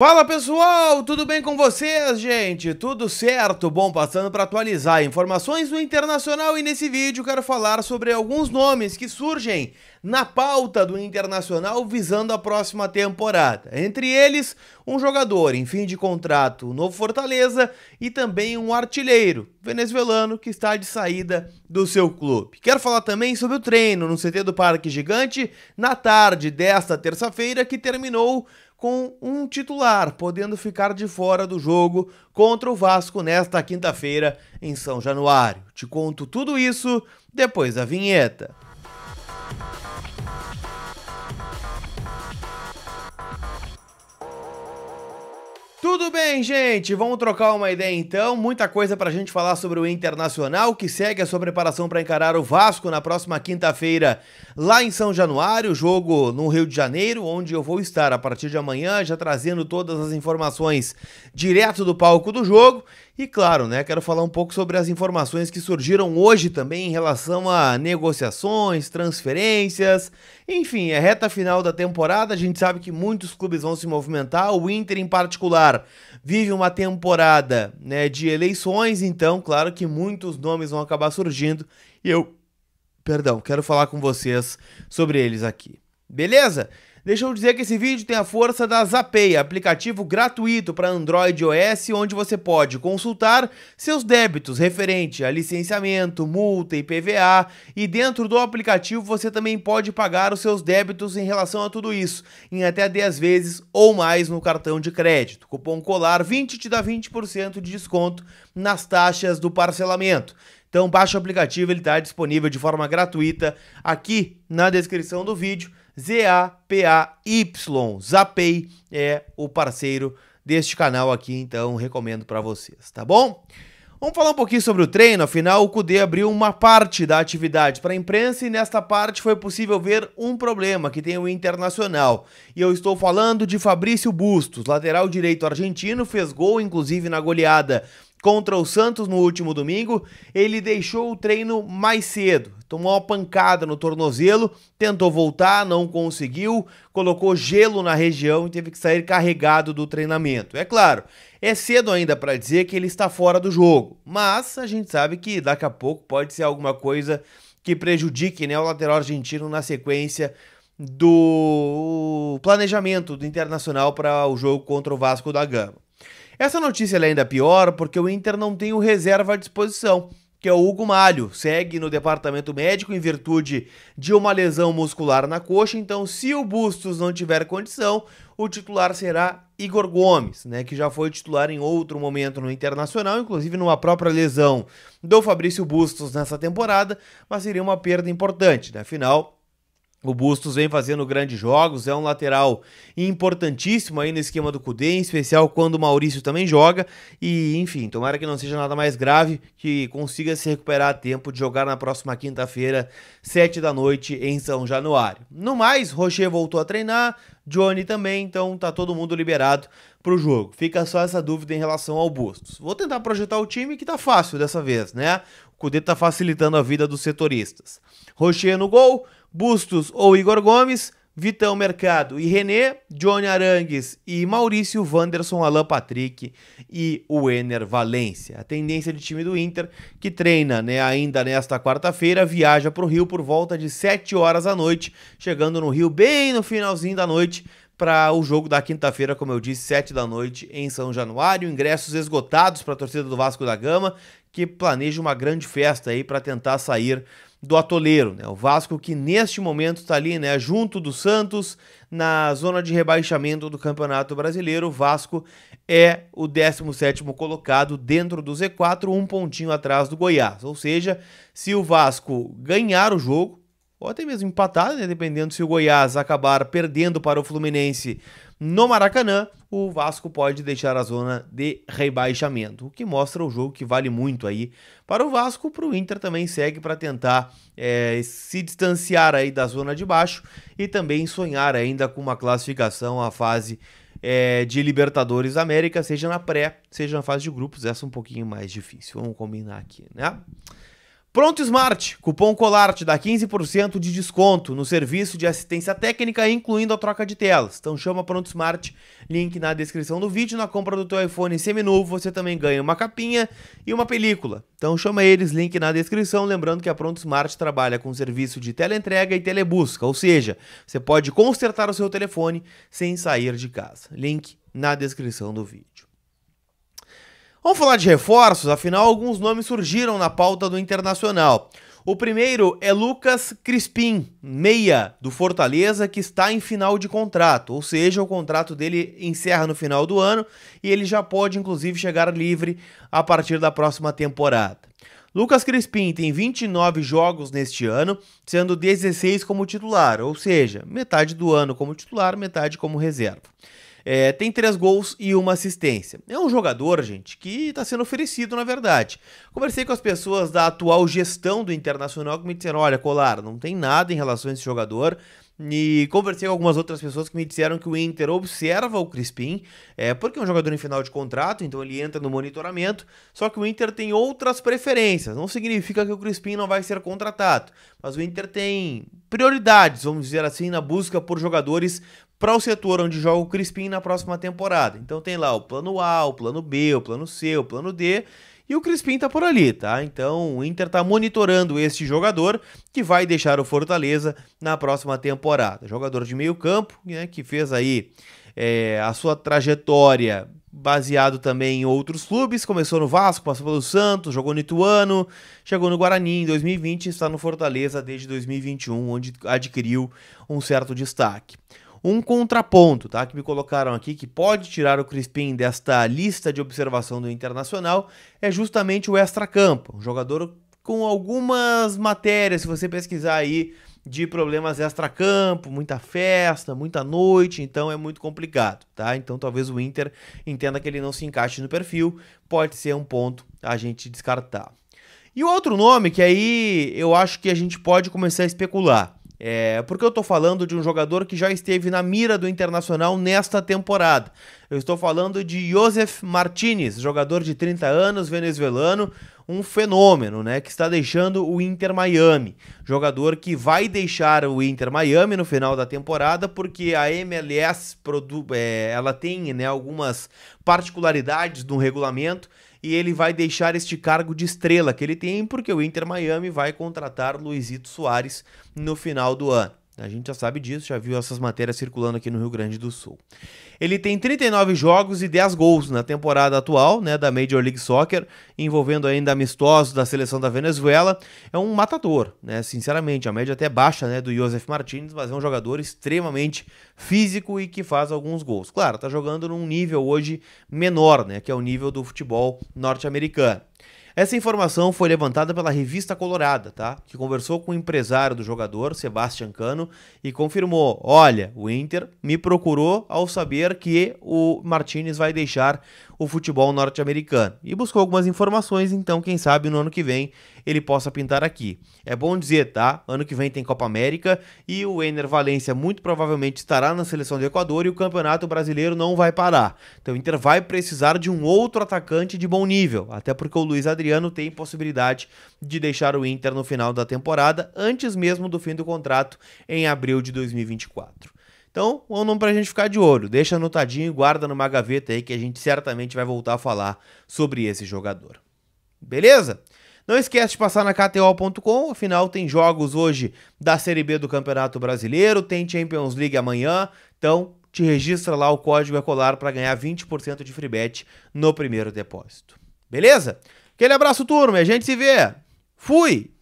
Fala pessoal, tudo bem com vocês, gente? Tudo certo? Bom, passando para atualizar informações do internacional e nesse vídeo quero falar sobre alguns nomes que surgem na pauta do internacional visando a próxima temporada. Entre eles, um jogador em fim de contrato no Fortaleza e também um artilheiro venezuelano que está de saída do seu clube. Quero falar também sobre o treino no CT do Parque Gigante na tarde desta terça-feira que terminou com um titular, podendo ficar de fora do jogo contra o Vasco nesta quinta-feira em São Januário. Te conto tudo isso depois da vinheta. Tudo bem, gente? Vamos trocar uma ideia então. Muita coisa pra gente falar sobre o Internacional, que segue a sua preparação para encarar o Vasco na próxima quinta-feira, lá em São Januário, jogo no Rio de Janeiro, onde eu vou estar a partir de amanhã, já trazendo todas as informações direto do palco do jogo. E claro, né, quero falar um pouco sobre as informações que surgiram hoje também em relação a negociações, transferências, enfim, é reta final da temporada, a gente sabe que muitos clubes vão se movimentar, o Inter em particular vive uma temporada né, de eleições, então, claro que muitos nomes vão acabar surgindo. E eu, perdão, quero falar com vocês sobre eles aqui. Beleza? Deixa eu dizer que esse vídeo tem a força da Zapay, aplicativo gratuito para Android e OS, onde você pode consultar seus débitos referente a licenciamento, multa e PVA, e dentro do aplicativo você também pode pagar os seus débitos em relação a tudo isso, em até 10 vezes ou mais no cartão de crédito. Cupom COLAR20 te dá 20% de desconto nas taxas do parcelamento. Então baixa o aplicativo, ele está disponível de forma gratuita aqui na descrição do vídeo Z-A-P-A-Y. Zapay é o parceiro deste canal aqui, então recomendo para vocês, tá bom? Vamos falar um pouquinho sobre o treino, afinal o CUDE abriu uma parte da atividade para a imprensa e nesta parte foi possível ver um problema que tem o Internacional. E eu estou falando de Fabrício Bustos, lateral direito argentino, fez gol inclusive na goleada contra o Santos no último domingo, ele deixou o treino mais cedo. Tomou uma pancada no tornozelo, tentou voltar, não conseguiu, colocou gelo na região e teve que sair carregado do treinamento. É claro, é cedo ainda para dizer que ele está fora do jogo, mas a gente sabe que daqui a pouco pode ser alguma coisa que prejudique né, o lateral argentino na sequência do planejamento do Internacional para o jogo contra o Vasco da Gama. Essa notícia é ainda pior porque o Inter não tem o reserva à disposição, que é o Hugo Malho. Segue no departamento médico em virtude de uma lesão muscular na coxa, então se o Bustos não tiver condição, o titular será Igor Gomes, né, que já foi titular em outro momento no Internacional, inclusive numa própria lesão do Fabrício Bustos nessa temporada, mas seria uma perda importante, né? afinal o Bustos vem fazendo grandes jogos, é um lateral importantíssimo aí no esquema do Cudê, em especial quando o Maurício também joga. E, enfim, tomara que não seja nada mais grave, que consiga se recuperar a tempo de jogar na próxima quinta-feira, sete da noite, em São Januário. No mais, Rocher voltou a treinar, Johnny também, então tá todo mundo liberado pro jogo. Fica só essa dúvida em relação ao Bustos. Vou tentar projetar o time que tá fácil dessa vez, né? O Cudê tá facilitando a vida dos setoristas. Rocher no gol. Bustos ou Igor Gomes, Vitão Mercado e René, Johnny Arangues e Maurício Wanderson, Alan Patrick e o Ener Valência. A tendência de time do Inter, que treina né, ainda nesta quarta-feira, viaja para o Rio por volta de 7 horas da noite, chegando no Rio bem no finalzinho da noite para o jogo da quinta-feira, como eu disse, 7 da noite em São Januário. Ingressos esgotados para a torcida do Vasco da Gama, que planeja uma grande festa aí para tentar sair do Atoleiro, né? O Vasco que neste momento está ali, né, junto do Santos, na zona de rebaixamento do Campeonato Brasileiro. O Vasco é o 17º colocado dentro do Z4, um pontinho atrás do Goiás. Ou seja, se o Vasco ganhar o jogo, ou até mesmo empatada, né? dependendo se o Goiás acabar perdendo para o Fluminense no Maracanã, o Vasco pode deixar a zona de rebaixamento, o que mostra o jogo que vale muito aí para o Vasco, para o Inter também segue para tentar é, se distanciar aí da zona de baixo e também sonhar ainda com uma classificação à fase é, de Libertadores América, seja na pré, seja na fase de grupos, essa é um pouquinho mais difícil, vamos combinar aqui, né? Pronto Smart, cupom COLAR te dá 15% de desconto no serviço de assistência técnica, incluindo a troca de telas. Então chama Pronto Smart, link na descrição do vídeo. Na compra do teu iPhone seminovo, você também ganha uma capinha e uma película. Então chama eles, link na descrição. Lembrando que a Pronto Smart trabalha com serviço de teleentrega e telebusca, ou seja, você pode consertar o seu telefone sem sair de casa. Link na descrição do vídeo. Vamos falar de reforços, afinal alguns nomes surgiram na pauta do Internacional. O primeiro é Lucas Crispim, meia do Fortaleza, que está em final de contrato, ou seja, o contrato dele encerra no final do ano e ele já pode inclusive chegar livre a partir da próxima temporada. Lucas Crispim tem 29 jogos neste ano, sendo 16 como titular, ou seja, metade do ano como titular, metade como reserva. É, tem três gols e uma assistência. É um jogador, gente, que está sendo oferecido, na verdade. Conversei com as pessoas da atual gestão do Internacional que me disseram: olha, Colar, não tem nada em relação a esse jogador. E conversei com algumas outras pessoas que me disseram que o Inter observa o Crispim, é, porque é um jogador em final de contrato, então ele entra no monitoramento. Só que o Inter tem outras preferências. Não significa que o Crispim não vai ser contratado, mas o Inter tem prioridades, vamos dizer assim, na busca por jogadores para o setor onde joga o Crispim na próxima temporada. Então tem lá o plano A, o plano B, o plano C, o plano D. E o Crispim está por ali, tá? Então o Inter está monitorando este jogador que vai deixar o Fortaleza na próxima temporada. Jogador de meio campo, né? Que fez aí é, a sua trajetória baseado também em outros clubes. Começou no Vasco, passou pelo Santos, jogou no Ituano, chegou no Guarani em 2020 e está no Fortaleza desde 2021, onde adquiriu um certo destaque. Um contraponto, tá? Que me colocaram aqui que pode tirar o Crispim desta lista de observação do Internacional é justamente o extracampo, um jogador com algumas matérias, se você pesquisar aí de problemas extracampo, muita festa, muita noite, então é muito complicado, tá? Então talvez o Inter entenda que ele não se encaixe no perfil, pode ser um ponto a gente descartar. E outro nome que aí eu acho que a gente pode começar a especular. É, porque eu estou falando de um jogador que já esteve na mira do Internacional nesta temporada. Eu estou falando de Josef Martinez, jogador de 30 anos, venezuelano, um fenômeno, né? Que está deixando o Inter Miami. Jogador que vai deixar o Inter Miami no final da temporada, porque a MLS produ é, ela tem né, algumas particularidades do regulamento e ele vai deixar este cargo de estrela que ele tem, porque o Inter Miami vai contratar Luizito Soares no final do ano. A gente já sabe disso, já viu essas matérias circulando aqui no Rio Grande do Sul. Ele tem 39 jogos e 10 gols na temporada atual, né, da Major League Soccer, envolvendo ainda amistosos da seleção da Venezuela. É um matador, né, sinceramente, a média até é baixa, né, do Josef Martins, mas é um jogador extremamente físico e que faz alguns gols. Claro, está jogando num nível hoje menor, né, que é o nível do futebol norte-americano. Essa informação foi levantada pela revista Colorada, tá? Que conversou com o empresário do jogador, Sebastian Cano, e confirmou: olha, o Inter me procurou ao saber que o Martinez vai deixar o futebol norte-americano. E buscou algumas informações, então, quem sabe no ano que vem ele possa pintar aqui. É bom dizer, tá? Ano que vem tem Copa América e o Ener Valência muito provavelmente estará na seleção do Equador e o Campeonato Brasileiro não vai parar. Então o Inter vai precisar de um outro atacante de bom nível, até porque o Luiz Adriano Adriano tem possibilidade de deixar o Inter no final da temporada, antes mesmo do fim do contrato em abril de 2024. Então, um nome pra gente ficar de olho. Deixa anotadinho e guarda numa gaveta aí que a gente certamente vai voltar a falar sobre esse jogador. Beleza? Não esquece de passar na KTO.com, afinal tem jogos hoje da Série B do Campeonato Brasileiro, tem Champions League amanhã, então te registra lá, o código é colar para ganhar 20% de free bet no primeiro depósito. Beleza? Aquele abraço, turma. A gente se vê. Fui!